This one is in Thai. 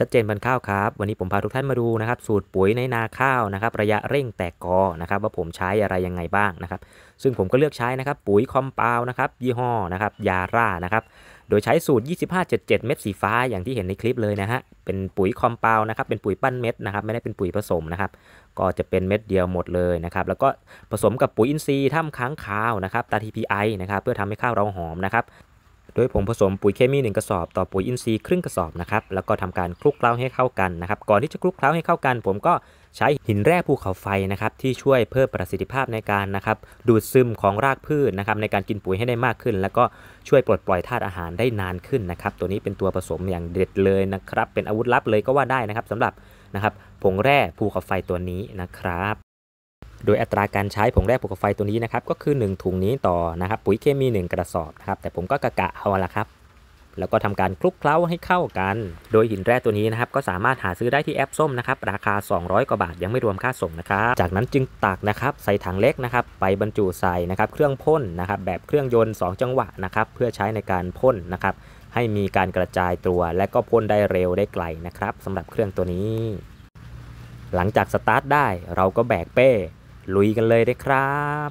ชัดเจนบนข้าวครับวันนี้ผมพาทุกท่านมาดูนะครับสูตรปุ๋ยในนาข้าวนะครับระยะเร่งแตกกอนะครับว่าผมใช้อะไรยังไงบ้างนะครับ ซึ่งผมก็เลือกใช้นะครับ ปุ๋ยคอมเพลนะครับยี่ห้อนะครับยาร่านะครับโดยใช้สูตร 2577 เม็ดสีฟ้า อย่างที่เห็นในคลิปเลยนะฮะเป็นปุ๋ยคอมเพลนะครับ เป็นปุ๋ยปั้นเม็ดนะครับไม่ได้เป็นปุ๋ยผสมนะครับก็จะเป็นเม็ดเดียวหมดเลยนะครับแล้วก็ผสมกับปุ๋ยอินทรีย์ถ้ำค้างคาวนะครับตา TPI นะครับเพื่อทำให้ข้าวเราหอมนะครับโดยผมผสมปุ๋ยเคมี1กระสอบ ต่อปุ๋ยอินทรีย์ครึ่งกระสอบนะครับ แล้วก็ทำการคลุกเคล้าให้เข้ากันนะครับ ก่อนที่จะคลุกเคล้าให้เข้ากัน ผมก็ใช้หินแร่ภูเขาไฟนะครับที่ช่วยเพิ่มประสิทธิภาพในการนะครับดูดซึมของรากพืชนะครับ ในการกินปุ๋ยให้ได้มากขึ้น แล้วก็ช่วยปลดปล่อยธาตุอาหารได้นานขึ้นนะครับ ตัวนี้เป็นตัวผสมอย่างเด็ดเลยนะครับ เป็นอาวุธลับเลยก็ว่าได้นะครับสำหรับนะครับผงแร่ภูเขาไฟตัวนี้นะครับโดยอัตราการใช้ผงแร่ปลูกไฟตัวนี้นะครับก็คือ 1 ถุงนี้ต่อนะครับ ปุ๋ยเคมี 1 กระสอบครับแต่ผมก็กะกะเอาละครับ แล้วก็ทำการคลุกเคล้าให้เข้ากัน โดยหินแร่ตัวนี้นะครับก็สามารถหาซื้อได้ที่แอปส้มนะครับราคา 200 กว่าบาทยังไม่รวมค่าส่งนะครับจากนั้นจึงตักนะครับ ใส่ถังเล็กนะครับ ไปบรรจุใส่นะครับเครื่องพ่นนะครับแบบเครื่องยนต์2จังหวะนะครับเพื่อใช้ในการพ่นนะครับให้มีการกระจายตัว และก็พ่นได้เร็วได้ไกลนะครับสำหรับเครื่องตัวนี้ หลังจากสตาร์ทได้เราก็แบกเป้ลุยกันเลยได้ครับ